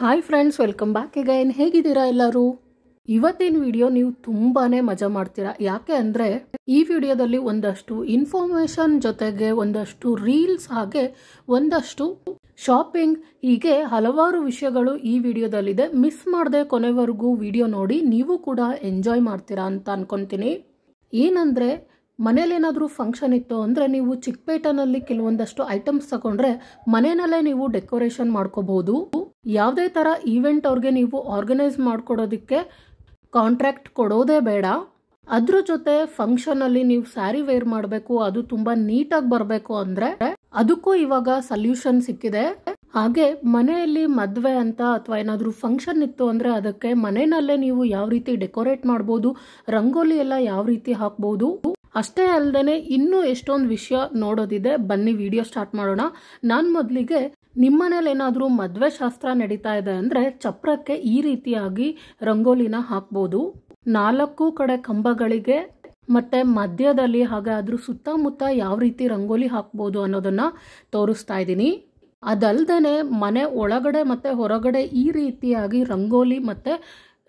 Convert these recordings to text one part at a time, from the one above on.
hi friends welcome back ಈಗ ಏನು ಹೇಗಿದ್ದೀರಾ ಎಲ್ಲರೂ ಇವತ್ತಿನ ವಿಡಿಯೋ ನೀವು ತುಂಬಾ ಮಜಾ ಮಾಡ್ತೀರಾ ಯಾಕೆ ಅಂದರೆ ಈ ವಿಡಿಯೋದಲ್ಲಿ ಒಂದಷ್ಟು ಇನ್ಫಾರ್ಮೇಷನ್ ಜೊತೆಗೆ ಒಂದಷ್ಟು ರೀಲ್ಸ್ ಹಾಗೆ ಒಂದಷ್ಟು ಶಾಪಿಂಗ್ ಹೀಗೆ ಹಲವಾರು ವಿಷಯಗಳು ಈ ವಿಡಿಯೋದಲ್ಲಿದೆ ಮಿಸ್ ಮಾಡದೆ ಕೊನೆವರೆಗೂ ವಿಡಿಯೋ ನೋಡಿ ನೀವು ಕೂಡ ಎಂಜಾಯ್ ಮಾಡ್ತೀರಾ ಅಂತ ಅನ್ಕೊತೀನಿ ಏನಂದರೆ ಮನೇಲೇನಾದರೂ ಫಂಕ್ಷನ್ ಇತ್ತು ಅಂದರೆ ನೀವು ಚಿಕ್ಕಪೇಟನಲ್ಲಿ ಕೆಲವೊಂದಷ್ಟು ಐಟಮ್ಸ್ ತಗೊಂಡ್ರೆ ಮನೆಯಲ್ಲೇ ನೀವು ಡೆಕೋರೇಷನ್ ಮಾಡ್ಕೋಬಹುದು ಯಾವುದೇ ಥರ ಈವೆಂಟ್ ಅವ್ರಿಗೆ ನೀವು ಆರ್ಗನೈಸ್ ಮಾಡ್ಕೊಡೋದಿಕ್ಕೆ ಕಾಂಟ್ರಾಕ್ಟ್ ಕೊಡೋದೇ ಬೇಡ ಅದ್ರ ಜೊತೆ ಫಂಕ್ಷನ್ ಅಲ್ಲಿ ನೀವು ಸ್ಯಾರಿ ವೇರ್ ಮಾಡಬೇಕು ಅದು ತುಂಬಾ ನೀಟಾಗಿ ಬರಬೇಕು ಅಂದ್ರೆ ಅದಕ್ಕೂ ಇವಾಗ ಸಲ್ಯೂಷನ್ ಸಿಕ್ಕಿದೆ ಹಾಗೆ ಮನೆಯಲ್ಲಿ ಮದುವೆ ಅಂತ ಅಥವಾ ಏನಾದರೂ ಫಂಕ್ಷನ್ ಇತ್ತು ಅಂದ್ರೆ ಅದಕ್ಕೆ ಮನೆಯಲ್ಲೇ ನೀವು ಯಾವ ರೀತಿ ಡೆಕೋರೇಟ್ ಮಾಡಬಹುದು ರಂಗೋಲಿ ಎಲ್ಲ ಯಾವ ರೀತಿ ಹಾಕ್ಬೋದು ಅಷ್ಟೇ ಅಲ್ಲದೆ ಇನ್ನೂ ಎಷ್ಟೊಂದು ವಿಷಯ ನೋಡೋದಿದೆ ಬನ್ನಿ ವಿಡಿಯೋ ಸ್ಟಾರ್ಟ್ ಮಾಡೋಣ ನಾನು ಮೊದಲಿಗೆ ನಿಮ್ಮನೇಲಿ ಏನಾದರೂ ಮದುವೆ ಶಾಸ್ತ್ರ ನಡೀತಾ ಇದೆ ಅಂದರೆ ಚಪ್ರಕ್ಕೆ ಈ ರೀತಿಯಾಗಿ ರಂಗೋಲಿನ ಹಾಕ್ಬೋದು ನಾಲ್ಕು ಕಡೆ ಕಂಬಗಳಿಗೆ ಮತ್ತೆ ಮಧ್ಯದಲ್ಲಿ ಹಾಗೆ ಅದ್ರ ಸುತ್ತಮುತ್ತ ಯಾವ ರೀತಿ ರಂಗೋಲಿ ಹಾಕ್ಬೋದು ಅನ್ನೋದನ್ನು ತೋರಿಸ್ತಾ ಇದ್ದೀನಿ ಅದಲ್ಲದೆ ಮನೆ ಒಳಗಡೆ ಮತ್ತು ಹೊರಗಡೆ ಈ ರೀತಿಯಾಗಿ ರಂಗೋಲಿ ಮತ್ತು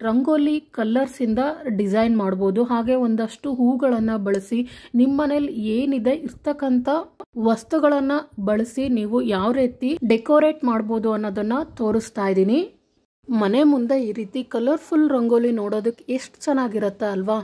ರಂಗೋಲಿ ಕಲರ್ಸ್ ಇಂದ ಡಿಸೈನ್ ಮಾಡ್ಬೋದು ಹಾಗೆ ಒಂದಷ್ಟು ಹೂಗಳನ್ನು ಬಳಸಿ ನಿಮ್ಮನೇಲಿ ಏನಿದೆ ಇರ್ತಕ್ಕಂಥ ವಸ್ತುಗಳನ್ನ ಬಳಸಿ ನೀವು ಯಾವ ರೀತಿ ಡೆಕೋರೇಟ್ ಮಾಡ್ಬೋದು ಅನ್ನೋದನ್ನು ತೋರಿಸ್ತಾ ಇದ್ದೀನಿ ಮನೆ ಮುಂದೆ ಈ ರೀತಿ ಕಲರ್ಫುಲ್ ರಂಗೋಲಿ ನೋಡೋದಕ್ಕೆ ಎಷ್ಟು ಚೆನ್ನಾಗಿರುತ್ತೆ ಅಲ್ವಾ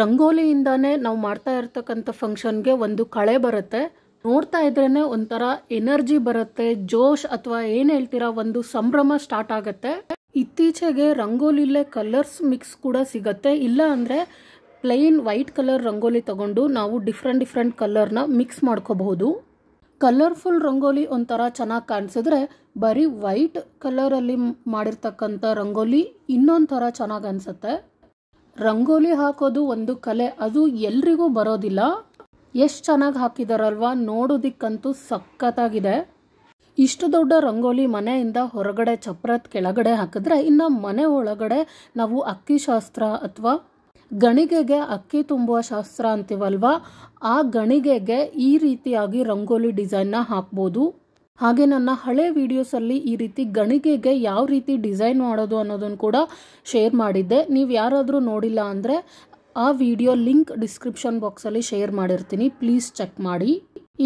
ರಂಗೋಲಿಯಿಂದಾನೇ ನಾವು ಮಾಡ್ತಾ ಇರ್ತಕ್ಕಂಥ ಫಂಕ್ಷನ್ಗೆ ಒಂದು ಕಳೆ ಬರುತ್ತೆ ನೋಡ್ತಾ ಇದ್ರೇನೆ ಒಂಥರ ಎನರ್ಜಿ ಬರುತ್ತೆ ಜೋಶ್ ಅಥವಾ ಏನು ಹೇಳ್ತೀರಾ ಒಂದು ಸಂಭ್ರಮ ಸ್ಟಾರ್ಟ್ ಆಗುತ್ತೆ ಇತ್ತೀಚೆಗೆ ರಂಗೋಲಿಲ್ಲೇ ಕಲರ್ಸ್ ಮಿಕ್ಸ್ ಕೂಡ ಸಿಗತ್ತೆ ಇಲ್ಲ ಅಂದರೆ ಪ್ಲೇನ್ ವೈಟ್ ಕಲರ್ ರಂಗೋಲಿ ತಗೊಂಡು ನಾವು ಡಿಫ್ರೆಂಟ್ ಡಿಫ್ರೆಂಟ್ ಕಲರ್ನ ಮಿಕ್ಸ್ ಮಾಡ್ಕೋಬಹುದು ಕಲರ್ಫುಲ್ ರಂಗೋಲಿ ಒಂಥರ ಚೆನ್ನಾಗಿ ಕಾಣಿಸಿದ್ರೆ ಬರೀ ವೈಟ್ ಕಲರಲ್ಲಿ ಮಾಡಿರ್ತಕ್ಕಂಥ ರಂಗೋಲಿ ಇನ್ನೊಂದು ಚೆನ್ನಾಗಿ ಅನಿಸುತ್ತೆ ರಂಗೋಲಿ ಹಾಕೋದು ಒಂದು ಕಲೆ ಅದು ಎಲ್ರಿಗೂ ಬರೋದಿಲ್ಲ ಎಷ್ಟು ಚೆನ್ನಾಗಿ ಹಾಕಿದಾರಲ್ವಾ ನೋಡೋದಿಕ್ಕಂತೂ ಸಖತ್ತಾಗಿದೆ ಇಷ್ಟು ದೊಡ್ಡ ರಂಗೋಲಿ ಮನೆಯಿಂದ ಹೊರಗಡೆ ಚಪ್ರದ ಕೆಳಗಡೆ ಹಾಕಿದ್ರೆ ಇನ್ನು ಮನೆ ಒಳಗಡೆ ನಾವು ಅಕ್ಕಿ ಶಾಸ್ತ್ರ ಅಥವಾ ಗಣಿಗೆಗೆ ಅಕ್ಕಿ ತುಂಬುವ ಶಾಸ್ತ್ರ ಅಂತೀವಲ್ವ ಆ ಗಣಿಗೆಗೆ ಈ ರೀತಿಯಾಗಿ ರಂಗೋಲಿ ಡಿಸೈನ್ನ ಹಾಕ್ಬೋದು ಹಾಗೆ ನನ್ನ ಹಳೆ ವಿಡಿಯೋಸಲ್ಲಿ ಈ ರೀತಿ ಗಣಿಗೆಗೆ ಯಾವ ರೀತಿ ಡಿಸೈನ್ ಮಾಡೋದು ಅನ್ನೋದನ್ನು ಕೂಡ ಶೇರ್ ಮಾಡಿದ್ದೆ ನೀವು ಯಾರಾದರೂ ನೋಡಿಲ್ಲ ಅಂದರೆ ಆ ವಿಡಿಯೋ ಲಿಂಕ್ ಡಿಸ್ಕ್ರಿಪ್ಷನ್ ಬಾಕ್ಸಲ್ಲಿ ಶೇರ್ ಮಾಡಿರ್ತೀನಿ ಪ್ಲೀಸ್ ಚೆಕ್ ಮಾಡಿ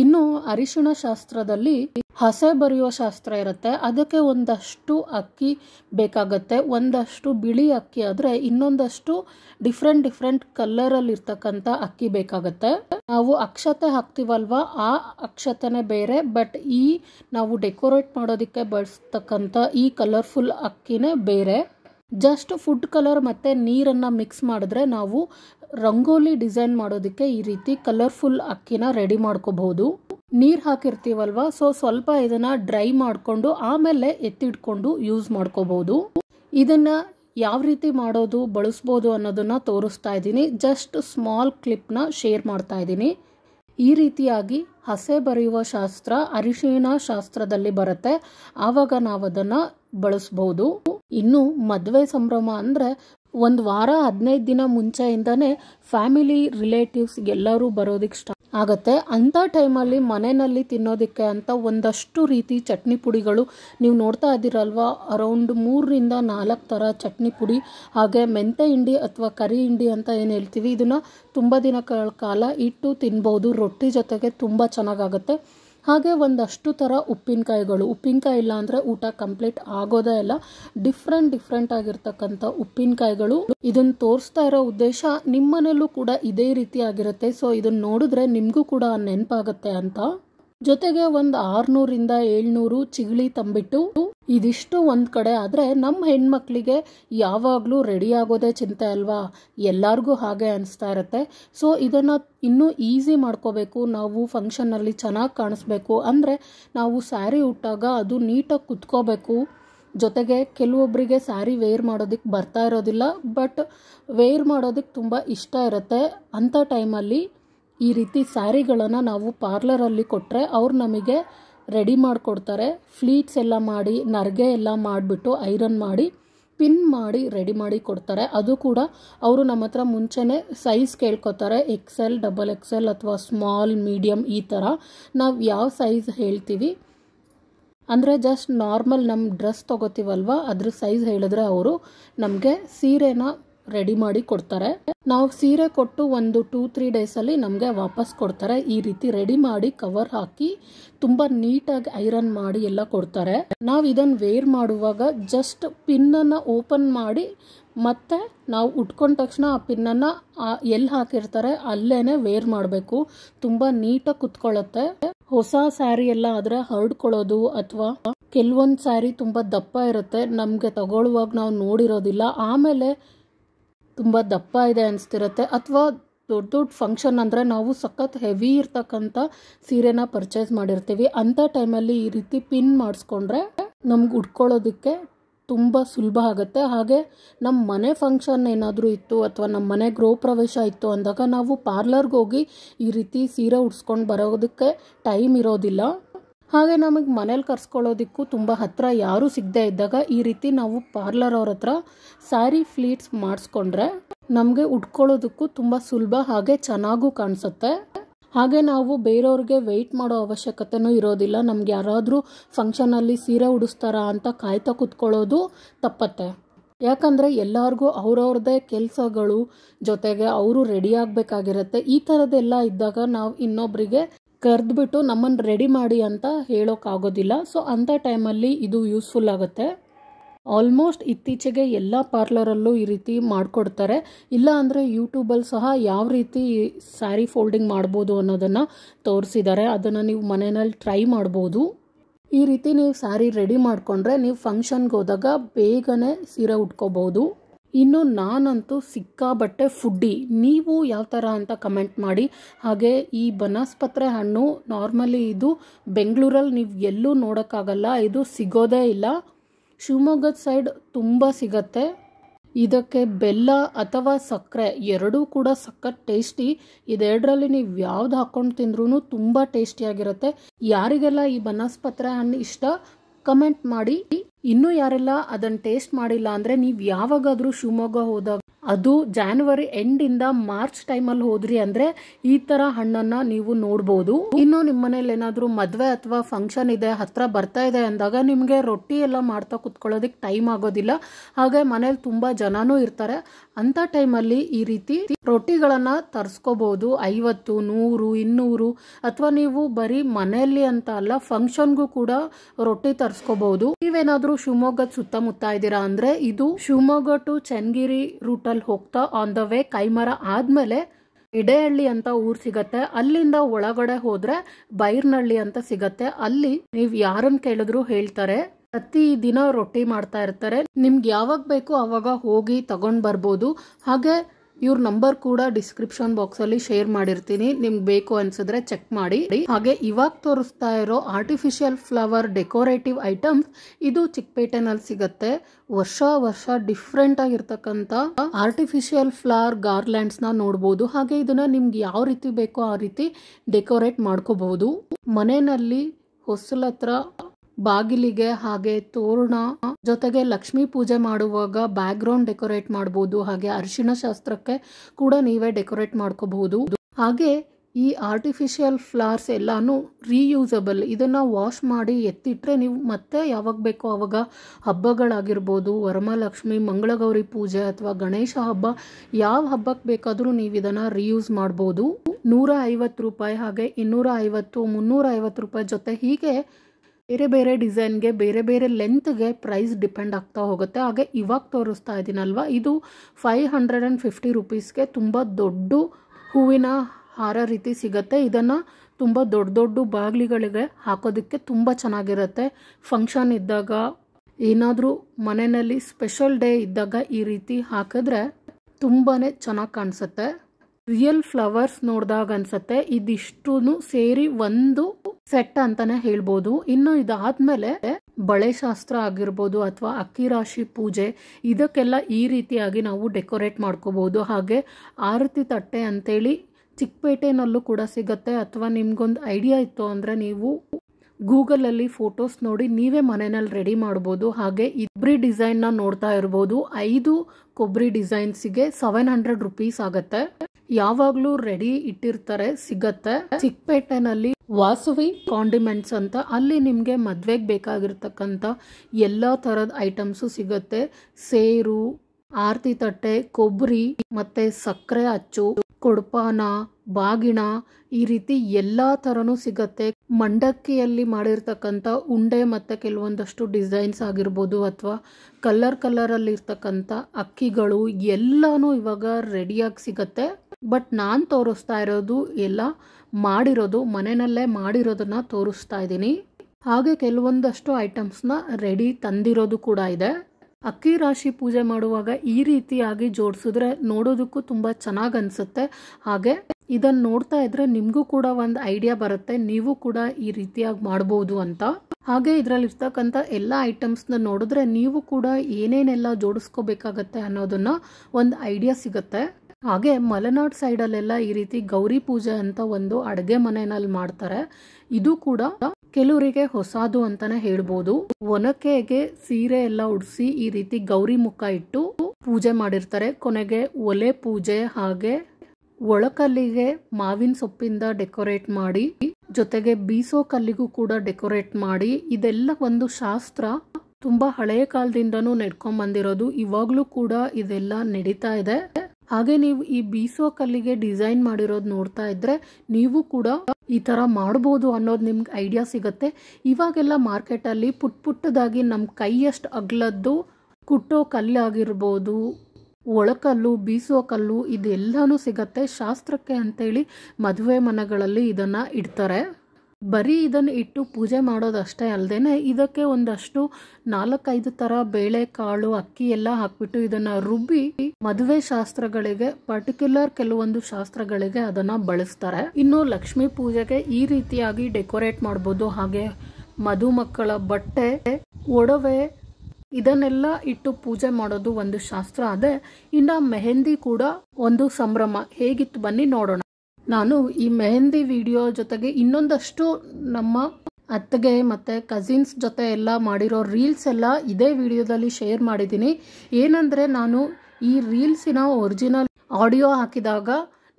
ಇನ್ನು ಅರಿಶಿಣ ಶಾಸ್ತ್ರದಲ್ಲಿ ಹಸೆ ಬರೆಯುವ ಶಾಸ್ತ್ರ ಇರುತ್ತೆ ಅದಕ್ಕೆ ಒಂದಷ್ಟು ಅಕ್ಕಿ ಬೇಕಾಗತ್ತೆ ಒಂದಷ್ಟು ಬಿಳಿ ಅಕ್ಕಿ ಆದರೆ ಇನ್ನೊಂದಷ್ಟು ಡಿಫ್ರೆಂಟ್ ಡಿಫ್ರೆಂಟ್ ಕಲ್ಲರಲ್ಲಿ ಇರ್ತಕ್ಕಂಥ ಅಕ್ಕಿ ಬೇಕಾಗತ್ತೆ ನಾವು ಅಕ್ಷತೆ ಹಾಕ್ತೀವಲ್ವಾ ಆ ಅಕ್ಷತೆನೇ ಬೇರೆ ಬಟ್ ಈ ನಾವು ಡೆಕೋರೇಟ್ ಮಾಡೋದಕ್ಕೆ ಬಳಸ್ತಕ್ಕಂಥ ಈ ಕಲರ್ಫುಲ್ ಅಕ್ಕಿನೇ ಬೇರೆ ಜಸ್ಟ್ ಫುಡ್ ಕಲರ್ ಮತ್ತು ನೀರನ್ನು ಮಿಕ್ಸ್ ಮಾಡಿದ್ರೆ ನಾವು ರಂಗೋಲಿ ಡಿಸೈನ್ ಮಾಡೋದಕ್ಕೆ ಈ ರೀತಿ ಕಲರ್ಫುಲ್ ಅಕ್ಕಿನ ರೆಡಿ ಮಾಡ್ಕೋಬಹುದು ನೀರು ಹಾಕಿರ್ತೀವಲ್ವ ಸೊ ಸ್ವಲ್ಪ ಇದನ್ನ ಡ್ರೈ ಮಾಡಿಕೊಂಡು ಆಮೇಲೆ ಎತ್ತಿಟ್ಕೊಂಡು ಯೂಸ್ ಮಾಡ್ಕೋಬಹುದು ಇದನ್ನ ಯಾವ ರೀತಿ ಮಾಡೋದು ಬಳಸ್ಬೋದು ಅನ್ನೋದನ್ನ ತೋರಿಸ್ತಾ ಇದ್ದೀನಿ ಜಸ್ಟ್ ಸ್ಮಾಲ್ ಕ್ಲಿಪ್ನ ಶೇರ್ ಮಾಡ್ತಾ ಇದ್ದೀನಿ ಈ ರೀತಿಯಾಗಿ ಹಸೆ ಬರೆಯುವ ಶಾಸ್ತ್ರ ಅರಿಶಿನ ಶಾಸ್ತ್ರದಲ್ಲಿ ಬರುತ್ತೆ ಆವಾಗ ನಾವು ಅದನ್ನು ಬಳಸ್ಬೋದು ಇನ್ನು ಮದುವೆ ಸಂಭ್ರಮ ಅಂದರೆ ಒಂದು ವಾರ ಹದಿನೈದು ದಿನ ಮುಂಚೆಯಿಂದನೇ ಫ್ಯಾಮಿಲಿ ರಿಲೇಟಿವ್ಸ್ ಎಲ್ಲರೂ ಬರೋದಕ್ಕೆ ಸ್ಟಾರ್ಟ್ ಆಗುತ್ತೆ ಅಂಥ ಟೈಮಲ್ಲಿ ಮನೆಯಲ್ಲಿ ತಿನ್ನೋದಕ್ಕೆ ಅಂತ ಒಂದಷ್ಟು ರೀತಿ ಚಟ್ನಿ ಪುಡಿಗಳು ನೀವು ನೋಡ್ತಾ ಇದ್ದೀರಲ್ವ ಅರೌಂಡ್ ಮೂರರಿಂದ ನಾಲ್ಕು ಥರ ಚಟ್ನಿ ಪುಡಿ ಹಾಗೆ ಮೆಂತೆ ಹಿಂಡಿ ಅಥವಾ ಕರಿ ಹಿಂಡಿ ಅಂತ ಏನು ಹೇಳ್ತೀವಿ ಇದನ್ನು ತುಂಬ ದಿನಗಳ ಕಾಲ ಇಟ್ಟು ತಿನ್ಬೋದು ರೊಟ್ಟಿ ಜೊತೆಗೆ ತುಂಬ ಚೆನ್ನಾಗಾಗುತ್ತೆ ಹಾಗೆ ಒಂದಷ್ಟು ಥರ ಉಪ್ಪಿನಕಾಯಿಗಳು ಉಪ್ಪಿನಕಾಯಿ ಇಲ್ಲ ಅಂದರೆ ಊಟ ಕಂಪ್ಲೀಟ್ ಆಗೋದೇ ಇಲ್ಲ ಡಿಫ್ರೆಂಟ್ ಡಿಫ್ರೆಂಟ್ ಆಗಿರ್ತಕ್ಕಂಥ ಉಪ್ಪಿನಕಾಯಿಗಳು ಇದನ್ನ ತೋರಿಸ್ತಾ ಇರೋ ಉದ್ದೇಶ ನಿಮ್ಮನೇಲೂ ಕೂಡ ಇದೇ ರೀತಿ ಆಗಿರುತ್ತೆ ಸೊ ಇದನ್ನು ನೋಡಿದ್ರೆ ನಿಮಗೂ ಕೂಡ ನೆನಪಾಗುತ್ತೆ ಅಂತ ಜೊತೆಗೆ ಒಂದು ಆರುನೂರಿಂದ ಏಳ್ನೂರು ಚಿಗಳಿ ತಂಬಿಟ್ಟು ಇದಿಷ್ಟು ಒಂದು ಕಡೆ ಆದರೆ ನಮ್ಮ ಹೆಣ್ಮಕ್ಳಿಗೆ ಯಾವಾಗಲೂ ರೆಡಿ ಆಗೋದೇ ಚಿಂತೆ ಅಲ್ವಾ ಎಲ್ಲರಿಗೂ ಹಾಗೆ ಅನಿಸ್ತಾ ಇರುತ್ತೆ ಸೊ ಇದನ್ನು ಇನ್ನೂ ಈಸಿ ಮಾಡ್ಕೋಬೇಕು ನಾವು ಫಂಕ್ಷನಲ್ಲಿ ಚೆನ್ನಾಗಿ ಕಾಣಿಸ್ಬೇಕು ಅಂದರೆ ನಾವು ಸ್ಯಾರಿ ಉಟ್ಟಾಗ ಅದು ನೀಟಾಗಿ ಕುತ್ಕೋಬೇಕು ಜೊತೆಗೆ ಕೆಲವೊಬ್ಬರಿಗೆ ಸ್ಯಾರಿ ವೇರ್ ಮಾಡೋದಕ್ಕೆ ಬರ್ತಾ ಇರೋದಿಲ್ಲ ಬಟ್ ವೇರ್ ಮಾಡೋದಕ್ಕೆ ತುಂಬ ಇಷ್ಟ ಇರುತ್ತೆ ಅಂಥ ಟೈಮಲ್ಲಿ ಈ ರೀತಿ ಸ್ಯಾರಿಗಳನ್ನು ನಾವು ಪಾರ್ಲರಲ್ಲಿ ಕೊಟ್ಟರೆ ಅವ್ರು ನಮಗೆ ರೆಡಿ ಮಾಡಿಕೊಡ್ತಾರೆ ಫ್ಲೀಟ್ಸ್ ಎಲ್ಲ ಮಾಡಿ ನರ್ಗೆ ಎಲ್ಲ ಮಾಡಿಬಿಟ್ಟು ಐರನ್ ಮಾಡಿ ಪಿನ್ ಮಾಡಿ ರೆಡಿ ಮಾಡಿ ಕೊಡ್ತಾರೆ ಅದು ಕೂಡ ಅವರು ನಮ್ಮ ಹತ್ರ ಮುಂಚೆನೇ ಸೈಜ್ ಕೇಳ್ಕೊತಾರೆ ಎಕ್ಸೆಲ್ ಡಬಲ್ ಎಕ್ಸೆಲ್ ಅಥವಾ ಸ್ಮಾಲ್ ಮೀಡಿಯಮ್ ಈ ಥರ ನಾವು ಯಾವ ಸೈಜ್ ಹೇಳ್ತೀವಿ ಅಂದರೆ ಜಸ್ಟ್ ನಾರ್ಮಲ್ ನಮ್ಮ ಡ್ರೆಸ್ ತೊಗೋತೀವಲ್ವ ಅದ್ರ ಸೈಜ್ ಹೇಳಿದ್ರೆ ಅವರು ನಮಗೆ ಸೀರೆನ ರೆಡಿ ಮಾಡಿ ಕೊಡ್ತಾರೆ ನಾವು ಸೀರೆ ಕೊಟ್ಟು ಒಂದು ಟೂ ತ್ರೀ ಡೇಸಲ್ಲಿ ನಮಗೆ ವಾಪಸ್ ಕೊಡ್ತಾರೆ ಈ ರೀತಿ ರೆಡಿ ಮಾಡಿ ಕವರ್ ಹಾಕಿ ತುಂಬ ನೀಟಾಗಿ ಐರನ್ ಮಾಡಿ ಎಲ್ಲ ಕೊಡ್ತಾರೆ ನಾವು ಇದನ್ನು ವೇರ್ ಮಾಡುವಾಗ ಜಸ್ಟ್ ಪಿನ್ನನ್ನು ಓಪನ್ ಮಾಡಿ ಮತ್ತೆ ನಾವು ಉಟ್ಕೊಂಡ ತಕ್ಷಣ ಆ ಪಿನ್ನನ್ನು ಎಲ್ಲಿ ಹಾಕಿರ್ತಾರೆ ಅಲ್ಲೇನೆ ವೇರ್ ಮಾಡಬೇಕು ತುಂಬ ನೀಟಾಗಿ ಕುತ್ಕೊಳ್ಳುತ್ತೆ ಹೊಸ ಸ್ಯಾರಿ ಎಲ್ಲ ಆದರೆ ಹರಡ್ಕೊಳ್ಳೋದು ಅಥವಾ ಕೆಲವೊಂದು ಸ್ಯಾರಿ ತುಂಬ ದಪ್ಪ ಇರುತ್ತೆ ನಮಗೆ ತಗೊಳ್ಳುವಾಗ ನಾವು ನೋಡಿರೋದಿಲ್ಲ ಆಮೇಲೆ ತುಂಬ ದಪ್ಪ ಇದೆ ಅನಿಸ್ತಿರುತ್ತೆ ಅಥವಾ ದೊಡ್ಡ ದೊಡ್ಡ ಫಂಕ್ಷನ್ ಅಂದರೆ ನಾವು ಸಖತ್ ಹೆವಿ ಇರ್ತಕ್ಕಂಥ ಸೀರೆನ ಪರ್ಚೇಸ್ ಮಾಡಿರ್ತೀವಿ ಅಂಥ ಟೈಮಲ್ಲಿ ಈ ರೀತಿ ಪಿನ್ ಮಾಡಿಸ್ಕೊಂಡ್ರೆ ನಮ್ಗೆ ಉಟ್ಕೊಳ್ಳೋದಕ್ಕೆ ತುಂಬ ಸುಲಭ ಆಗುತ್ತೆ ಹಾಗೆ ನಮ್ಮ ಮನೆ ಫಂಕ್ಷನ್ ಏನಾದರೂ ಇತ್ತು ಅಥವಾ ನಮ್ಮ ಮನೆ ಗೃಹ ಪ್ರವೇಶ ಇತ್ತು ಅಂದಾಗ ನಾವು ಪಾರ್ಲರ್ಗೆ ಹೋಗಿ ಈ ರೀತಿ ಸೀರೆ ಉಡ್ಸ್ಕೊಂಡು ಬರೋದಕ್ಕೆ ಟೈಮ್ ಇರೋದಿಲ್ಲ ಹಾಗೆ ನಮಗೆ ಮನೇಲಿ ಕರ್ಸ್ಕೊಳ್ಳೋದಕ್ಕೂ ತುಂಬ ಹತ್ತಿರ ಯಾರೂ ಸಿಗದೇ ಇದ್ದಾಗ ಈ ರೀತಿ ನಾವು ಪಾರ್ಲರ್ ಅವ್ರ ಹತ್ರ ಸ್ಯಾರಿ ಫ್ಲೀಟ್ಸ್ ಮಾಡಿಸ್ಕೊಂಡ್ರೆ ನಮಗೆ ಉಟ್ಕೊಳ್ಳೋದಕ್ಕೂ ತುಂಬ ಸುಲಭ ಹಾಗೆ ಚೆನ್ನಾಗೂ ಕಾಣಿಸುತ್ತೆ ಹಾಗೆ ನಾವು ಬೇರೆಯವ್ರಿಗೆ ವೆಯ್ಟ್ ಮಾಡೋ ಅವಶ್ಯಕತೆನೂ ಇರೋದಿಲ್ಲ ನಮ್ಗೆ ಯಾರಾದರೂ ಫಂಕ್ಷನಲ್ಲಿ ಸೀರೆ ಉಡಿಸ್ತಾರಾ ಅಂತ ಕಾಯ್ತಾ ಕೂತ್ಕೊಳ್ಳೋದು ತಪ್ಪತ್ತೆ ಯಾಕಂದರೆ ಎಲ್ಲರಿಗೂ ಅವ್ರವ್ರದ್ದೇ ಕೆಲಸಗಳು ಜೊತೆಗೆ ಅವರು ರೆಡಿ ಆಗಬೇಕಾಗಿರುತ್ತೆ ಈ ಥರದ್ದೆಲ್ಲ ಇದ್ದಾಗ ನಾವು ಇನ್ನೊಬ್ಬರಿಗೆ ಕರೆದ್ಬಿಟ್ಟು ನಮ್ಮನ್ನು ರೆಡಿ ಮಾಡಿ ಅಂತ ಹೇಳೋಕ್ಕಾಗೋದಿಲ್ಲ ಸೊ ಅಂಥ ಟೈಮಲ್ಲಿ ಇದು ಯೂಸ್ಫುಲ್ ಆಗುತ್ತೆ ಆಲ್ಮೋಸ್ಟ್ ಇತ್ತೀಚೆಗೆ ಎಲ್ಲ ಪಾರ್ಲರಲ್ಲೂ ಈ ರೀತಿ ಮಾಡಿಕೊಡ್ತಾರೆ ಇಲ್ಲ ಅಂದರೆ ಯೂಟ್ಯೂಬಲ್ಲಿ ಸಹ ಯಾವ ರೀತಿ ಸ್ಯಾರಿ ಫೋಲ್ಡಿಂಗ್ ಮಾಡ್ಬೋದು ಅನ್ನೋದನ್ನು ತೋರಿಸಿದ್ದಾರೆ ಅದನ್ನು ನೀವು ಮನೆಯಲ್ಲಿ ಟ್ರೈ ಮಾಡ್ಬೋದು ಈ ರೀತಿ ನೀವು ಸ್ಯಾರಿ ರೆಡಿ ಮಾಡಿಕೊಂಡ್ರೆ ನೀವು ಫಂಕ್ಷನ್ಗೆ ಹೋದಾಗ ಬೇಗನೆ ಸೀರೆ ಉಟ್ಕೋಬೋದು ಇನ್ನು ನಾನಂತೂ ಸಿಕ್ಕಾಬಟ್ಟೆ ಫುಡ್ಡಿ ನೀವು ಯಾವ ಥರ ಅಂತ ಕಮೆಂಟ್ ಮಾಡಿ ಹಾಗೆ ಈ ಬನಸ್ಪತ್ರೆ ಹಣ್ಣು ನಾರ್ಮಲಿ ಇದು ಬೆಂಗಳೂರಲ್ಲಿ ನೀವು ಎಲ್ಲೂ ನೋಡೋಕ್ಕಾಗಲ್ಲ ಇದು ಸಿಗೋದೇ ಇಲ್ಲ ಶಿವಮೊಗ್ಗದ ಸೈಡ್ ತುಂಬ ಸಿಗತ್ತೆ ಇದಕ್ಕೆ ಬೆಲ್ಲ ಅಥವಾ ಸಕ್ಕರೆ ಎರಡೂ ಕೂಡ ಸಖತ್ ಟೇಸ್ಟಿ ಇದೆರಡರಲ್ಲಿ ನೀವು ಯಾವ್ದು ಹಾಕ್ಕೊಂಡು ತಿಂದ್ರೂ ತುಂಬ ಟೇಸ್ಟಿಯಾಗಿರುತ್ತೆ ಯಾರಿಗೆಲ್ಲ ಈ ಬನಸ್ಪತ್ರೆ ಹಣ್ಣು ಇಷ್ಟ ಕಮೆಂಟ್ ಮಾಡಿ ಇನ್ನು ಯಾರೆಲ್ಲ ಅದನ್ನು ಟೇಸ್ಟ್ ಮಾಡಿಲ್ಲ ಅಂದರೆ ನೀವು ಯಾವಾಗಾದರೂ ಶಿವಮೊಗ್ಗ ಹೋದಾಗ ಅದು ಜಾನ್ವರಿ ಇಂದ ಮಾರ್ಚ್ ಟೈಮಲ್ಲಿ ಹೋದ್ರಿ ಅಂದ್ರೆ ಈ ತರ ಹಣ್ಣನ್ನ ನೀವು ನೋಡ್ಬೋದು ಇನ್ನು ನಿಮ್ಮ ಮನೇಲಿ ಏನಾದರೂ ಮದುವೆ ಅಥವಾ ಫಂಕ್ಷನ್ ಇದೆ ಹತ್ರ ಬರ್ತಾ ಇದೆ ಅಂದಾಗ ನಿಮಗೆ ರೊಟ್ಟಿ ಎಲ್ಲ ಮಾಡ್ತಾ ಕುತ್ಕೊಳ್ಳೋದಕ್ಕೆ ಟೈಮ್ ಆಗೋದಿಲ್ಲ ಹಾಗೆ ಮನೇಲಿ ತುಂಬಾ ಜನನೂ ಇರ್ತಾರೆ ಟೈಮ್ ಟೈಮಲ್ಲಿ ಈ ರೀತಿ ರೊಟ್ಟಿಗಳನ್ನ ತರಿಸ್ಕೋಬೋದು ಐವತ್ತು ನೂರು ಇನ್ನೂರು ಅಥವಾ ನೀವು ಬರೀ ಮನೆಯಲ್ಲಿ ಅಂತ ಅಲ್ಲ ಫಂಕ್ಷನ್ಗೂ ಕೂಡ ರೊಟ್ಟಿ ತರ್ಸ್ಕೋಬಹುದು ನೀವೇನಾದರೂ ಶಿವಮೊಗ್ಗದ ಸುತ್ತಮುತ್ತ ಇದ್ದೀರಾ ಅಂದ್ರೆ ಇದು ಶಿವಮೊಗ್ಗ ಟು ಚನ್ನಗಿರಿ ರೂಟ್ ಕಾರಲ್ಲಿ ಹೋಗ್ತಾ ಆನ್ ದ ವೇ ಕೈಮರ ಆದಮೇಲೆ ಇಡೆಹಳ್ಳಿ ಅಂತ ಊರು ಸಿಗತ್ತೆ ಅಲ್ಲಿಂದ ಒಳಗಡೆ ಹೋದ್ರೆ ಬೈರ್ನಹಳ್ಳಿ ಅಂತ ಸಿಗತ್ತೆ ಅಲ್ಲಿ ನೀವು ಯಾರನ್ನ ಕೇಳಿದ್ರು ಹೇಳ್ತಾರೆ ಪ್ರತಿ ದಿನ ರೊಟ್ಟಿ ಮಾಡ್ತಾ ಇರ್ತಾರೆ ನಿಮ್ಗೆ ಯಾವಾಗ ಬೇಕು ಅವಾಗ ಹೋಗಿ ತಗೊಂಡು ಬರ್ಬೋದು ಹಾಗೆ ಇವ್ರ ನಂಬರ್ ಕೂಡ ಡಿಸ್ಕ್ರಿಪ್ಷನ್ ಬಾಕ್ಸ್ ಅಲ್ಲಿ ಶೇರ್ ಮಾಡಿರ್ತೀನಿ ನಿಮ್ಗೆ ಬೇಕು ಅನ್ಸಿದ್ರೆ ಚೆಕ್ ಮಾಡಿ ಹಾಗೆ ಇವಾಗ ತೋರಿಸ್ತಾ ಇರೋ ಆರ್ಟಿಫಿಷಿಯಲ್ ಫ್ಲವರ್ ಡೆಕೋರೇಟಿವ್ ಐಟಮ್ಸ್ ಇದು ನಲ್ಲಿ ಸಿಗತ್ತೆ ವರ್ಷ ವರ್ಷ ಡಿಫ್ರೆಂಟ್ ಆಗಿರ್ತಕ್ಕಂತ ಆರ್ಟಿಫಿಷಿಯಲ್ ಫ್ಲವರ್ ಗಾರ್ಲ್ಯಾಂಡ್ಸ್ ನ ನೋಡಬಹುದು ಹಾಗೆ ಇದನ್ನ ನಿಮ್ಗೆ ಯಾವ ರೀತಿ ಬೇಕೋ ಆ ರೀತಿ ಡೆಕೋರೇಟ್ ಮಾಡ್ಕೋಬಹುದು ಮನೆಯಲ್ಲಿ ಹೊಸಲತ್ರ ಬಾಗಿಲಿಗೆ ಹಾಗೆ ತೋರಣ ಜೊತೆಗೆ ಲಕ್ಷ್ಮೀ ಪೂಜೆ ಮಾಡುವಾಗ ಬ್ಯಾಕ್ ಗ್ರೌಂಡ್ ಡೆಕೋರೇಟ್ ಮಾಡಬಹುದು ಹಾಗೆ ಅರಿಶಿಣ ಶಾಸ್ತ್ರಕ್ಕೆ ಕೂಡ ನೀವೇ ಡೆಕೋರೇಟ್ ಮಾಡ್ಕೋಬಹುದು ಹಾಗೆ ಈ ಆರ್ಟಿಫಿಷಿಯಲ್ ಫ್ಲವರ್ಸ್ ಎಲ್ಲಾನು ರೀಯೂಸಬಲ್ ಇದನ್ನು ವಾಶ್ ಮಾಡಿ ಎತ್ತಿಟ್ರೆ ನೀವು ಮತ್ತೆ ಯಾವಾಗ ಬೇಕೋ ಆವಾಗ ಹಬ್ಬಗಳಾಗಿರ್ಬೋದು ವರಮಹಾಲಕ್ಷ್ಮಿ ಮಂಗಳಗೌರಿ ಪೂಜೆ ಅಥವಾ ಗಣೇಶ ಹಬ್ಬ ಯಾವ ಹಬ್ಬಕ್ಕೆ ಬೇಕಾದರೂ ನೀವು ಇದನ್ನ ರೀಯೂಸ್ ಮಾಡ್ಬೋದು ನೂರ ಐವತ್ತು ರೂಪಾಯಿ ಹಾಗೆ ಇನ್ನೂರ ಐವತ್ತು ಮುನ್ನೂರ ಐವತ್ತು ರೂಪಾಯಿ ಜೊತೆ ಹೀಗೆ ಬೇರೆ ಬೇರೆ ಡಿಸೈನ್ಗೆ ಬೇರೆ ಬೇರೆ ಲೆಂತ್ಗೆ ಪ್ರೈಸ್ ಡಿಪೆಂಡ್ ಆಗ್ತಾ ಹೋಗುತ್ತೆ ಹಾಗೆ ಇವಾಗ ತೋರಿಸ್ತಾ ಇದ್ದೀನಲ್ವ ಇದು ಫೈವ್ ಹಂಡ್ರೆಡ್ ಆ್ಯಂಡ್ ಫಿಫ್ಟಿ ರುಪೀಸ್ಗೆ ತುಂಬ ದೊಡ್ಡ ಹೂವಿನ ಹಾರ ರೀತಿ ಸಿಗುತ್ತೆ ಇದನ್ನು ತುಂಬ ದೊಡ್ಡ ದೊಡ್ಡ ಬಾಗಿಲಿಗಳಿಗೆ ಹಾಕೋದಕ್ಕೆ ತುಂಬ ಚೆನ್ನಾಗಿರುತ್ತೆ ಫಂಕ್ಷನ್ ಇದ್ದಾಗ ಏನಾದರೂ ಮನೆಯಲ್ಲಿ ಸ್ಪೆಷಲ್ ಡೇ ಇದ್ದಾಗ ಈ ರೀತಿ ಹಾಕಿದ್ರೆ ತುಂಬಾ ಚೆನ್ನಾಗಿ ಕಾಣಿಸುತ್ತೆ ರಿಯಲ್ ಫ್ಲವರ್ಸ್ ನೋಡಿದಾಗ ಅನಿಸುತ್ತೆ ಇದಿಷ್ಟು ಸೇರಿ ಒಂದು ಸೆಟ್ ಅಂತಾನೆ ಹೇಳ್ಬೋದು ಇನ್ನು ಇದಾದ್ಮೇಲೆ ಬಳೆ ಶಾಸ್ತ್ರ ಆಗಿರ್ಬೋದು ಅಥವಾ ಅಕ್ಕಿ ರಾಶಿ ಪೂಜೆ ಇದಕ್ಕೆಲ್ಲ ಈ ರೀತಿಯಾಗಿ ನಾವು ಡೆಕೋರೇಟ್ ಮಾಡ್ಕೋಬಹುದು ಹಾಗೆ ಆರತಿ ತಟ್ಟೆ ಅಂತೇಳಿ ಚಿಕ್ಕಪೇಟೆನಲ್ಲೂ ಕೂಡ ಸಿಗತ್ತೆ ಅಥವಾ ನಿಮ್ಗೊಂದು ಐಡಿಯಾ ಇತ್ತು ಅಂದ್ರೆ ನೀವು ಗೂಗಲ್ ಅಲ್ಲಿ ಫೋಟೋಸ್ ನೋಡಿ ನೀವೇ ಮನೆಯಲ್ಲಿ ರೆಡಿ ಮಾಡಬಹುದು ಹಾಗೆ ಇಬ್ಬರಿ ಡಿಸೈನ್ನ ನೋಡ್ತಾ ಇರ್ಬೋದು ಐದು ಕೊಬ್ಬರಿ ಡಿಸೈನ್ಸ್ಗೆ ಸೆವೆನ್ ಹಂಡ್ರೆಡ್ ರುಪೀಸ್ ಆಗುತ್ತೆ ಯಾವಾಗ್ಲೂ ರೆಡಿ ಇಟ್ಟಿರ್ತಾರೆ ಸಿಗತ್ತೆ ಚಿಕ್ಕಪೇಟೆನಲ್ಲಿ ವಾಸುವಿ ಕಾಂಡಿಮೆಂಟ್ಸ್ ಅಂತ ಅಲ್ಲಿ ನಿಮಗೆ ಮದ್ವೆಗೆ ಬೇಕಾಗಿರ್ತಕ್ಕಂಥ ಎಲ್ಲ ತರದ ಐಟಮ್ಸು ಸಿಗತ್ತೆ ಸೇರು ಆರತಿ ತಟ್ಟೆ ಕೊಬ್ಬರಿ ಮತ್ತೆ ಸಕ್ಕರೆ ಅಚ್ಚು ಕೊಡ್ಪಾನ ಬಾಗಿಣ ಈ ರೀತಿ ಎಲ್ಲಾ ತರನು ಸಿಗತ್ತೆ ಮಂಡಕ್ಕಿಯಲ್ಲಿ ಮಾಡಿರ್ತಕ್ಕಂಥ ಉಂಡೆ ಮತ್ತೆ ಕೆಲವೊಂದಷ್ಟು ಡಿಸೈನ್ಸ್ ಆಗಿರ್ಬೋದು ಅಥವಾ ಕಲರ್ ಅಲ್ಲಿ ಇರ್ತಕ್ಕಂಥ ಅಕ್ಕಿಗಳು ಎಲ್ಲಾನು ಇವಾಗ ರೆಡಿಯಾಗಿ ಸಿಗತ್ತೆ ಬಟ್ ನಾನು ತೋರಿಸ್ತಾ ಇರೋದು ಎಲ್ಲ ಮಾಡಿರೋದು ಮನೆಯಲ್ಲೇ ಮಾಡಿರೋದನ್ನು ತೋರಿಸ್ತಾ ಇದ್ದೀನಿ ಹಾಗೆ ಕೆಲವೊಂದಷ್ಟು ಐಟಮ್ಸ್ನ ರೆಡಿ ತಂದಿರೋದು ಕೂಡ ಇದೆ ಅಕ್ಕಿ ರಾಶಿ ಪೂಜೆ ಮಾಡುವಾಗ ಈ ರೀತಿಯಾಗಿ ಜೋಡಿಸಿದ್ರೆ ನೋಡೋದಕ್ಕೂ ತುಂಬ ಚೆನ್ನಾಗಿ ಅನಿಸುತ್ತೆ ಹಾಗೆ ಇದನ್ನು ನೋಡ್ತಾ ಇದ್ರೆ ನಿಮಗೂ ಕೂಡ ಒಂದು ಐಡಿಯಾ ಬರುತ್ತೆ ನೀವು ಕೂಡ ಈ ರೀತಿಯಾಗಿ ಮಾಡ್ಬೋದು ಅಂತ ಹಾಗೆ ಇದರಲ್ಲಿ ಇರ್ತಕ್ಕಂಥ ಎಲ್ಲ ಐಟಮ್ಸ್ನ ನೋಡಿದ್ರೆ ನೀವು ಕೂಡ ಏನೇನೆಲ್ಲ ಜೋಡಿಸ್ಕೋಬೇಕಾಗತ್ತೆ ಅನ್ನೋದನ್ನ ಒಂದು ಐಡಿಯಾ ಸಿಗುತ್ತೆ ಹಾಗೆ ಮಲೆನಾಡು ಸೈಡಲ್ಲೆಲ್ಲ ಈ ರೀತಿ ಗೌರಿ ಪೂಜೆ ಅಂತ ಒಂದು ಅಡುಗೆ ಮನೆಯಲ್ಲಿ ಮಾಡ್ತಾರೆ ಇದು ಕೂಡ ಕೆಲವರಿಗೆ ಹೊಸದು ಅಂತಾನೆ ಹೇಳ್ಬೋದು ಒನಕೆಗೆ ಸೀರೆ ಎಲ್ಲ ಉಡಿಸಿ ಈ ರೀತಿ ಗೌರಿ ಮುಖ ಇಟ್ಟು ಪೂಜೆ ಮಾಡಿರ್ತಾರೆ ಕೊನೆಗೆ ಒಲೆ ಪೂಜೆ ಹಾಗೆ ಒಳಕಲ್ಲಿಗೆ ಮಾವಿನ ಸೊಪ್ಪಿಂದ ಡೆಕೋರೇಟ್ ಮಾಡಿ ಜೊತೆಗೆ ಬೀಸೋ ಕಲ್ಲಿಗೂ ಕೂಡ ಡೆಕೋರೇಟ್ ಮಾಡಿ ಇದೆಲ್ಲ ಒಂದು ಶಾಸ್ತ್ರ ತುಂಬಾ ಹಳೆಯ ಕಾಲದಿಂದನೂ ನಡ್ಕೊಂಡ್ ಬಂದಿರೋದು ಇವಾಗ್ಲೂ ಕೂಡ ಇದೆಲ್ಲ ನಡೀತಾ ಇದೆ ಹಾಗೆ ನೀವು ಈ ಬೀಸೋ ಕಲ್ಲಿಗೆ ಡಿಸೈನ್ ಮಾಡಿರೋದು ನೋಡ್ತಾ ಇದ್ರೆ ನೀವು ಕೂಡ ಈ ತರ ಮಾಡಬಹುದು ಅನ್ನೋದು ನಿಮ್ಗೆ ಐಡಿಯಾ ಸಿಗುತ್ತೆ ಇವಾಗೆಲ್ಲ ಅಲ್ಲಿ ಪುಟ್ ಪುಟ್ಟದಾಗಿ ನಮ್ಮ ಕೈಯಷ್ಟು ಅಗ್ಲದ್ದು ಕುಟ್ಟೋ ಕಲ್ಲಾಗಿರ್ಬೋದು ಒಳಕಲ್ಲು ಬೀಸೋ ಕಲ್ಲು ಇದೆಲ್ಲಾನು ಸಿಗತ್ತೆ ಶಾಸ್ತ್ರಕ್ಕೆ ಅಂತೇಳಿ ಮದುವೆ ಮನೆಗಳಲ್ಲಿ ಇದನ್ನ ಇಡ್ತಾರೆ ಬರೀ ಇದನ್ನು ಇಟ್ಟು ಪೂಜೆ ಮಾಡೋದಷ್ಟೇ ಅಲ್ಲದೆ ಇದಕ್ಕೆ ಒಂದಷ್ಟು ನಾಲ್ಕೈದು ಥರ ಕಾಳು ಅಕ್ಕಿ ಎಲ್ಲ ಹಾಕ್ಬಿಟ್ಟು ಇದನ್ನು ರುಬ್ಬಿ ಮದುವೆ ಶಾಸ್ತ್ರಗಳಿಗೆ ಪರ್ಟಿಕ್ಯುಲರ್ ಕೆಲವೊಂದು ಶಾಸ್ತ್ರಗಳಿಗೆ ಅದನ್ನು ಬಳಸ್ತಾರೆ ಇನ್ನು ಲಕ್ಷ್ಮೀ ಪೂಜೆಗೆ ಈ ರೀತಿಯಾಗಿ ಡೆಕೋರೇಟ್ ಮಾಡ್ಬೋದು ಹಾಗೆ ಮಧುಮಕ್ಕಳ ಬಟ್ಟೆ ಒಡವೆ ಇದನ್ನೆಲ್ಲ ಇಟ್ಟು ಪೂಜೆ ಮಾಡೋದು ಒಂದು ಶಾಸ್ತ್ರ ಅದೇ ಇನ್ನು ಮೆಹಂದಿ ಕೂಡ ಒಂದು ಸಂಭ್ರಮ ಹೇಗಿತ್ತು ಬನ್ನಿ ನೋಡೋಣ ನಾನು ಈ ಮೆಹಂದಿ ವಿಡಿಯೋ ಜೊತೆಗೆ ಇನ್ನೊಂದಷ್ಟು ನಮ್ಮ ಅತ್ತಿಗೆ ಮತ್ತು ಕಸಿನ್ಸ್ ಜೊತೆ ಎಲ್ಲ ಮಾಡಿರೋ ರೀಲ್ಸ್ ಎಲ್ಲ ಇದೇ ವಿಡಿಯೋದಲ್ಲಿ ಶೇರ್ ಮಾಡಿದ್ದೀನಿ ಏನಂದರೆ ನಾನು ಈ ರೀಲ್ಸಿನ ಒರಿಜಿನಲ್ ಆಡಿಯೋ ಹಾಕಿದಾಗ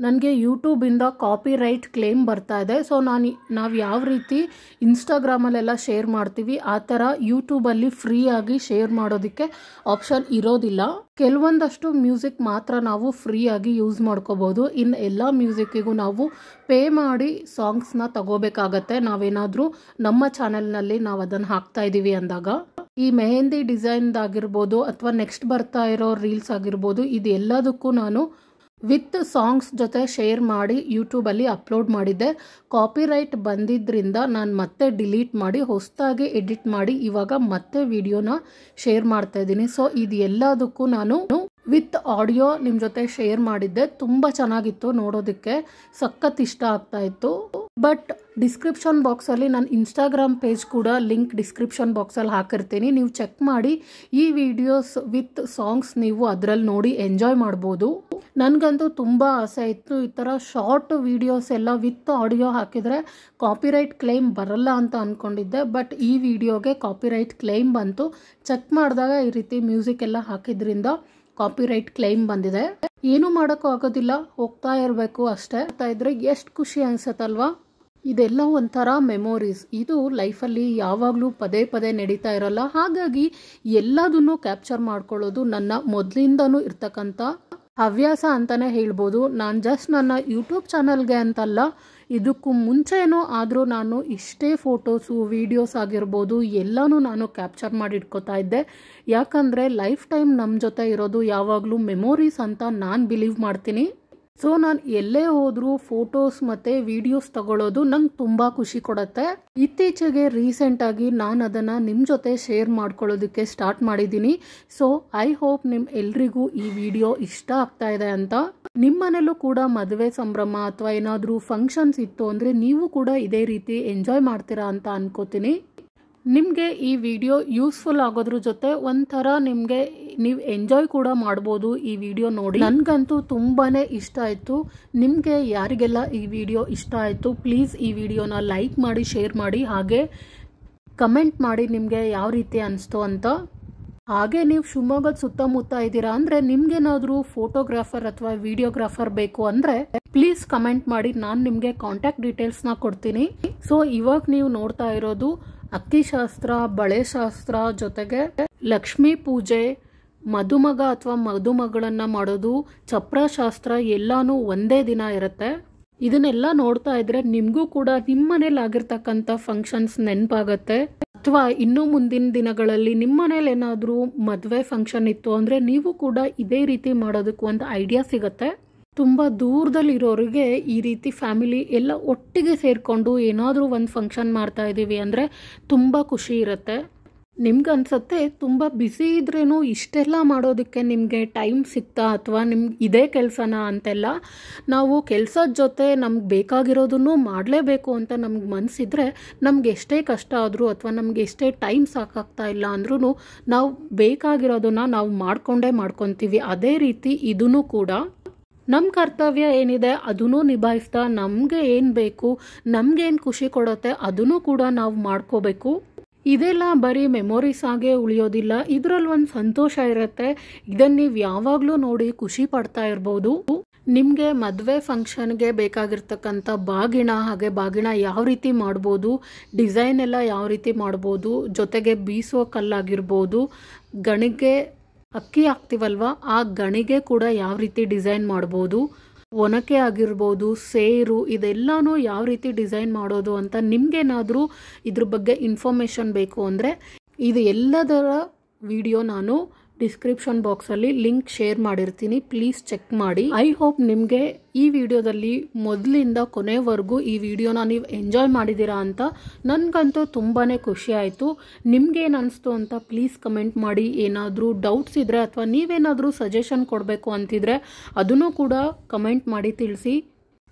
ನನಗೆ ಯೂಟ್ಯೂಬಿಂದ ಕಾಪಿ ರೈಟ್ ಕ್ಲೇಮ್ ಬರ್ತಾ ಇದೆ ಸೊ ನಾನು ನಾವು ಯಾವ ರೀತಿ ಇನ್ಸ್ಟಾಗ್ರಾಮಲ್ಲೆಲ್ಲ ಶೇರ್ ಮಾಡ್ತೀವಿ ಆ ಥರ ಯೂಟ್ಯೂಬಲ್ಲಿ ಫ್ರೀಯಾಗಿ ಶೇರ್ ಮಾಡೋದಕ್ಕೆ ಆಪ್ಷನ್ ಇರೋದಿಲ್ಲ ಕೆಲವೊಂದಷ್ಟು ಮ್ಯೂಸಿಕ್ ಮಾತ್ರ ನಾವು ಫ್ರೀಯಾಗಿ ಯೂಸ್ ಮಾಡ್ಕೋಬೋದು ಇನ್ನು ಎಲ್ಲ ಮ್ಯೂಸಿಕ್ಕಿಗೂ ನಾವು ಪೇ ಮಾಡಿ ಸಾಂಗ್ಸ್ನ ತಗೋಬೇಕಾಗತ್ತೆ ನಾವೇನಾದರೂ ನಮ್ಮ ಚಾನೆಲ್ನಲ್ಲಿ ನಾವು ಅದನ್ನು ಹಾಕ್ತಾ ಇದ್ದೀವಿ ಅಂದಾಗ ಈ ಮೆಹಂದಿ ಡಿಸೈನ್ದಾಗಿರ್ಬೋದು ಅಥವಾ ನೆಕ್ಸ್ಟ್ ಬರ್ತಾ ಇರೋ ರೀಲ್ಸ್ ಆಗಿರ್ಬೋದು ಇದು ಎಲ್ಲದಕ್ಕೂ ನಾನು ವಿತ್ ಸಾಂಗ್ಸ್ ಜೊತೆ ಶೇರ್ ಮಾಡಿ ಯೂಟ್ಯೂಬಲ್ಲಿ ಅಪ್ಲೋಡ್ ಮಾಡಿದ್ದೆ ಕಾಪಿರೈಟ್ ಬಂದಿದ್ದರಿಂದ ನಾನು ಮತ್ತೆ ಡಿಲೀಟ್ ಮಾಡಿ ಹೊಸದಾಗಿ ಎಡಿಟ್ ಮಾಡಿ ಇವಾಗ ಮತ್ತೆ ವಿಡಿಯೋನ ಶೇರ್ ಮಾಡ್ತಾ ಇದ್ದೀನಿ ಸೊ ಇದು ಎಲ್ಲದಕ್ಕೂ ನಾನು ವಿತ್ ಆಡಿಯೋ ನಿಮ್ಮ ಜೊತೆ ಶೇರ್ ಮಾಡಿದ್ದೆ ತುಂಬ ಚೆನ್ನಾಗಿತ್ತು ನೋಡೋದಕ್ಕೆ ಸಖತ್ ಇಷ್ಟ ಆಗ್ತಾ ಇತ್ತು ಬಟ್ ಡಿಸ್ಕ್ರಿಪ್ಷನ್ ಬಾಕ್ಸಲ್ಲಿ ನಾನು ಇನ್ಸ್ಟಾಗ್ರಾಮ್ ಪೇಜ್ ಕೂಡ ಲಿಂಕ್ ಡಿಸ್ಕ್ರಿಪ್ಷನ್ ಬಾಕ್ಸಲ್ಲಿ ಹಾಕಿರ್ತೀನಿ ನೀವು ಚೆಕ್ ಮಾಡಿ ಈ ವಿಡಿಯೋಸ್ ವಿತ್ ಸಾಂಗ್ಸ್ ನೀವು ಅದರಲ್ಲಿ ನೋಡಿ ಎಂಜಾಯ್ ಮಾಡ್ಬೋದು ನನಗಂತೂ ತುಂಬ ಆಸೆ ಇತ್ತು ಈ ಥರ ಶಾರ್ಟ್ ವಿಡಿಯೋಸ್ ಎಲ್ಲ ವಿತ್ ಆಡಿಯೋ ಹಾಕಿದರೆ ಕಾಪಿರೈಟ್ ಕ್ಲೈಮ್ ಬರಲ್ಲ ಅಂತ ಅಂದ್ಕೊಂಡಿದ್ದೆ ಬಟ್ ಈ ವಿಡಿಯೋಗೆ ಕಾಪಿರೈಟ್ ಕ್ಲೈಮ್ ಬಂತು ಚೆಕ್ ಮಾಡಿದಾಗ ಈ ರೀತಿ ಮ್ಯೂಸಿಕ್ ಎಲ್ಲ ಹಾಕಿದ್ರಿಂದ ಕಾಪಿರೈಟ್ ಕ್ಲೈಮ್ ಬಂದಿದೆ ಏನು ಮಾಡೋಕ್ಕೂ ಆಗೋದಿಲ್ಲ ಹೋಗ್ತಾ ಇರಬೇಕು ಅಷ್ಟೇ ಹೋಗ್ತಾ ಇದ್ರೆ ಎಷ್ಟು ಖುಷಿ ಅನ್ಸತ್ತಲ್ವಾ ಇದೆಲ್ಲ ಒಂಥರ ಮೆಮೊರೀಸ್ ಇದು ಲೈಫಲ್ಲಿ ಯಾವಾಗಲೂ ಪದೇ ಪದೇ ನಡೀತಾ ಇರಲ್ಲ ಹಾಗಾಗಿ ಎಲ್ಲದನ್ನು ಕ್ಯಾಪ್ಚರ್ ಮಾಡ್ಕೊಳ್ಳೋದು ನನ್ನ ಮೊದಲಿಂದನೂ ಇರ್ತಕ್ಕಂಥ ಹವ್ಯಾಸ ಅಂತಲೇ ಹೇಳ್ಬೋದು ನಾನು ಜಸ್ಟ್ ನನ್ನ ಯೂಟ್ಯೂಬ್ ಚಾನಲ್ಗೆ ಅಂತಲ್ಲ ಇದಕ್ಕೂ ಮುಂಚೆನೂ ಆದರೂ ನಾನು ಇಷ್ಟೇ ಫೋಟೋಸು ವೀಡಿಯೋಸ್ ಆಗಿರ್ಬೋದು ಎಲ್ಲನೂ ನಾನು ಕ್ಯಾಪ್ಚರ್ ಮಾಡಿ ಇಟ್ಕೋತಾ ಇದ್ದೆ ಯಾಕಂದರೆ ಲೈಫ್ ಟೈಮ್ ನಮ್ಮ ಜೊತೆ ಇರೋದು ಯಾವಾಗಲೂ ಮೆಮೊರೀಸ್ ಅಂತ ನಾನು ಬಿಲೀವ್ ಮಾಡ್ತೀನಿ ಸೊ ನಾನು ಎಲ್ಲೇ ಹೋದರೂ ಫೋಟೋಸ್ ಮತ್ತು ವಿಡಿಯೋಸ್ ತಗೊಳ್ಳೋದು ನಂಗೆ ತುಂಬ ಖುಷಿ ಕೊಡುತ್ತೆ ಇತ್ತೀಚೆಗೆ ರೀಸೆಂಟಾಗಿ ನಾನು ಅದನ್ನು ನಿಮ್ಮ ಜೊತೆ ಶೇರ್ ಮಾಡ್ಕೊಳ್ಳೋದಕ್ಕೆ ಸ್ಟಾರ್ಟ್ ಮಾಡಿದ್ದೀನಿ ಸೊ ಐ ಹೋಪ್ ನಿಮ್ಮ ಎಲ್ರಿಗೂ ಈ ವಿಡಿಯೋ ಇಷ್ಟ ಆಗ್ತಾ ಇದೆ ಅಂತ ನಿಮ್ಮ ಮನೇಲೂ ಕೂಡ ಮದುವೆ ಸಂಭ್ರಮ ಅಥವಾ ಏನಾದರೂ ಫಂಕ್ಷನ್ಸ್ ಇತ್ತು ಅಂದರೆ ನೀವು ಕೂಡ ಇದೇ ರೀತಿ ಎಂಜಾಯ್ ಮಾಡ್ತೀರಾ ಅಂತ ಅನ್ಕೋತೀನಿ ನಿಮಗೆ ಈ ವಿಡಿಯೋ ಯೂಸ್ಫುಲ್ ಆಗೋದ್ರ ಜೊತೆ ಒಂಥರ ನಿಮಗೆ ನೀವು ಎಂಜಾಯ್ ಕೂಡ ಮಾಡ್ಬೋದು ಈ ವಿಡಿಯೋ ನೋಡಿ ನನಗಂತೂ ತುಂಬಾ ಇಷ್ಟ ಆಯಿತು ನಿಮಗೆ ಯಾರಿಗೆಲ್ಲ ಈ ವಿಡಿಯೋ ಇಷ್ಟ ಆಯಿತು ಪ್ಲೀಸ್ ಈ ವಿಡಿಯೋನ ಲೈಕ್ ಮಾಡಿ ಶೇರ್ ಮಾಡಿ ಹಾಗೆ ಕಮೆಂಟ್ ಮಾಡಿ ನಿಮಗೆ ಯಾವ ರೀತಿ ಅನಿಸ್ತು ಅಂತ ಹಾಗೆ ನೀವು ಶಿವಮೊಗ್ಗದ ಸುತ್ತಮುತ್ತ ಇದ್ದೀರಾ ಅಂದರೆ ನಿಮಗೇನಾದರೂ ಫೋಟೋಗ್ರಾಫರ್ ಅಥವಾ ವಿಡಿಯೋಗ್ರಾಫರ್ ಬೇಕು ಅಂದರೆ ಪ್ಲೀಸ್ ಕಮೆಂಟ್ ಮಾಡಿ ನಾನು ನಿಮಗೆ ಕಾಂಟ್ಯಾಕ್ಟ್ ಡೀಟೇಲ್ಸ್ನ ಕೊಡ್ತೀನಿ ಸೊ ಇವಾಗ ನೀವು ನೋಡ್ತಾ ಇರೋದು ಅಕ್ಕಿ ಶಾಸ್ತ್ರ ಬಳೆ ಶಾಸ್ತ್ರ ಜೊತೆಗೆ ಲಕ್ಷ್ಮೀ ಪೂಜೆ ಮದುಮಗ ಅಥವಾ ಮದುಮಗಳನ್ನ ಮಾಡೋದು ಶಾಸ್ತ್ರ ಎಲ್ಲಾನು ಒಂದೇ ದಿನ ಇರುತ್ತೆ ಇದನ್ನೆಲ್ಲ ನೋಡ್ತಾ ಇದ್ರೆ ನಿಮಗೂ ಕೂಡ ನಿಮ್ಮ ಮನೇಲಿ ಆಗಿರ್ತಕ್ಕಂಥ ಫಂಕ್ಷನ್ಸ್ ನೆನಪಾಗತ್ತೆ ಅಥವಾ ಇನ್ನು ಮುಂದಿನ ದಿನಗಳಲ್ಲಿ ನಿಮ್ಮ ಮನೇಲಿ ಏನಾದರೂ ಮದುವೆ ಫಂಕ್ಷನ್ ಇತ್ತು ಅಂದರೆ ನೀವು ಕೂಡ ಇದೇ ರೀತಿ ಮಾಡೋದಕ್ಕೂ ಒಂದು ಐಡಿಯಾ ಸಿಗತ್ತೆ ತುಂಬ ದೂರದಲ್ಲಿರೋರಿಗೆ ಈ ರೀತಿ ಫ್ಯಾಮಿಲಿ ಎಲ್ಲ ಒಟ್ಟಿಗೆ ಸೇರಿಕೊಂಡು ಏನಾದರೂ ಒಂದು ಫಂಕ್ಷನ್ ಮಾಡ್ತಾ ಇದ್ದೀವಿ ಅಂದರೆ ತುಂಬ ಖುಷಿ ಇರುತ್ತೆ ನಿಮ್ಗೆ ಅನ್ಸುತ್ತೆ ತುಂಬ ಬ್ಯುಸಿ ಇದ್ರೇನು ಇಷ್ಟೆಲ್ಲ ಮಾಡೋದಕ್ಕೆ ನಿಮಗೆ ಟೈಮ್ ಸಿಗ್ತಾ ಅಥವಾ ನಿಮ್ಗೆ ಇದೇ ಕೆಲಸನ ಅಂತೆಲ್ಲ ನಾವು ಕೆಲಸದ ಜೊತೆ ನಮ್ಗೆ ಬೇಕಾಗಿರೋದನ್ನು ಮಾಡಲೇಬೇಕು ಅಂತ ನಮ್ಗೆ ಮನಸ್ಸಿದ್ರೆ ನಮ್ಗೆ ಎಷ್ಟೇ ಕಷ್ಟ ಆದರೂ ಅಥವಾ ನಮ್ಗೆ ಎಷ್ಟೇ ಟೈಮ್ ಸಾಕಾಗ್ತಾ ಇಲ್ಲ ಅಂದ್ರೂ ನಾವು ಬೇಕಾಗಿರೋದನ್ನು ನಾವು ಮಾಡಿಕೊಂಡೇ ಮಾಡ್ಕೊತೀವಿ ಅದೇ ರೀತಿ ಇದೂ ಕೂಡ ನಮ್ಮ ಕರ್ತವ್ಯ ಏನಿದೆ ಅದನ್ನು ನಿಭಾಯಿಸ್ತಾ ನಮಗೆ ಏನು ಬೇಕು ನಮಗೇನು ಖುಷಿ ಕೊಡುತ್ತೆ ಅದನ್ನು ಕೂಡ ನಾವು ಮಾಡ್ಕೋಬೇಕು ಇದೆಲ್ಲ ಬರೀ ಮೆಮೊರೀಸ್ ಆಗೇ ಉಳಿಯೋದಿಲ್ಲ ಇದರಲ್ಲಿ ಒಂದು ಸಂತೋಷ ಇರುತ್ತೆ ಇದನ್ನು ನೀವು ಯಾವಾಗಲೂ ನೋಡಿ ಖುಷಿ ಪಡ್ತಾ ಇರ್ಬೋದು ನಿಮಗೆ ಮದುವೆ ಫಂಕ್ಷನ್ಗೆ ಬೇಕಾಗಿರ್ತಕ್ಕಂಥ ಬಾಗಿಣ ಹಾಗೆ ಬಾಗಿಣ ಯಾವ ರೀತಿ ಮಾಡ್ಬೋದು ಡಿಸೈನ್ ಎಲ್ಲ ಯಾವ ರೀತಿ ಮಾಡ್ಬೋದು ಜೊತೆಗೆ ಬೀಸೋ ಕಲ್ಲಾಗಿರ್ಬೋದು ಗಣಿಗೆ ಅಕ್ಕಿ ಹಾಕ್ತೀವಲ್ವ ಆ ಗಣಿಗೆ ಕೂಡ ಯಾವ ರೀತಿ ಡಿಸೈನ್ ಮಾಡ್ಬೋದು ಒನಕೆ ಆಗಿರ್ಬೋದು ಸೇರು ಇದೆಲ್ಲನೂ ಯಾವ ರೀತಿ ಡಿಸೈನ್ ಮಾಡೋದು ಅಂತ ನಿಮಗೇನಾದರೂ ಇದ್ರ ಬಗ್ಗೆ ಇನ್ಫಾರ್ಮೇಷನ್ ಬೇಕು ಅಂದರೆ ಇದು ಎಲ್ಲದರ ವಿಡಿಯೋ ನಾನು ಡಿಸ್ಕ್ರಿಪ್ಷನ್ ಬಾಕ್ಸಲ್ಲಿ ಲಿಂಕ್ ಶೇರ್ ಮಾಡಿರ್ತೀನಿ ಪ್ಲೀಸ್ ಚೆಕ್ ಮಾಡಿ ಐ ಹೋಪ್ ನಿಮಗೆ ಈ ವಿಡಿಯೋದಲ್ಲಿ ಮೊದಲಿಂದ ಕೊನೆವರೆಗೂ ಈ ವಿಡಿಯೋನ ನೀವು ಎಂಜಾಯ್ ಮಾಡಿದ್ದೀರಾ ಅಂತ ನನಗಂತೂ ತುಂಬಾ ಖುಷಿ ಆಯಿತು ನಿಮ್ಗೇನು ಅನಿಸ್ತು ಅಂತ ಪ್ಲೀಸ್ ಕಮೆಂಟ್ ಮಾಡಿ ಏನಾದರೂ ಡೌಟ್ಸ್ ಇದ್ದರೆ ಅಥವಾ ನೀವೇನಾದರೂ ಸಜೆಷನ್ ಕೊಡಬೇಕು ಅಂತಿದ್ರೆ ಅದನ್ನು ಕೂಡ ಕಮೆಂಟ್ ಮಾಡಿ ತಿಳಿಸಿ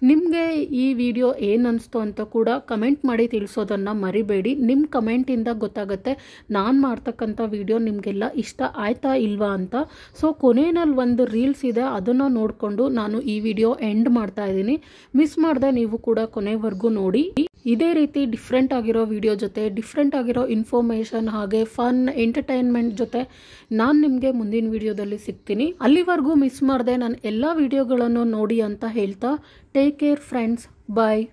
ನಿಮಗೆ ಈ ವಿಡಿಯೋ ಏನು ಅನ್ನಿಸ್ತು ಅಂತ ಕೂಡ ಕಮೆಂಟ್ ಮಾಡಿ ತಿಳಿಸೋದನ್ನು ಮರಿಬೇಡಿ ನಿಮ್ಮ ಕಮೆಂಟಿಂದ ಗೊತ್ತಾಗುತ್ತೆ ನಾನು ಮಾಡ್ತಕ್ಕಂಥ ವಿಡಿಯೋ ನಿಮಗೆಲ್ಲ ಇಷ್ಟ ಆಯ್ತಾ ಇಲ್ವಾ ಅಂತ ಸೊ ಕೊನೆಯಲ್ಲಿ ಒಂದು ರೀಲ್ಸ್ ಇದೆ ಅದನ್ನು ನೋಡಿಕೊಂಡು ನಾನು ಈ ವಿಡಿಯೋ ಎಂಡ್ ಮಾಡ್ತಾ ಇದ್ದೀನಿ ಮಿಸ್ ಮಾಡಿದೆ ನೀವು ಕೂಡ ಕೊನೆವರೆಗೂ ನೋಡಿ ಇದೇ ರೀತಿ ಡಿಫ್ರೆಂಟ್ ಆಗಿರೋ ವಿಡಿಯೋ ಜೊತೆ ಡಿಫ್ರೆಂಟ್ ಆಗಿರೋ ಇನ್ಫಾರ್ಮೇಷನ್ ಹಾಗೆ ಫನ್ ಎಂಟರ್ಟೈನ್ಮೆಂಟ್ ಜೊತೆ ನಾನು ನಿಮಗೆ ಮುಂದಿನ ವಿಡಿಯೋದಲ್ಲಿ ಸಿಗ್ತೀನಿ ಅಲ್ಲಿವರೆಗೂ ಮಿಸ್ ಮಾಡಿದೆ ನಾನು ಎಲ್ಲ ವಿಡಿಯೋಗಳನ್ನು ನೋಡಿ ಅಂತ ಹೇಳ್ತಾ ಟೇಕ್ ಕೇರ್ ಫ್ರೆಂಡ್ಸ್ ಬಾಯ್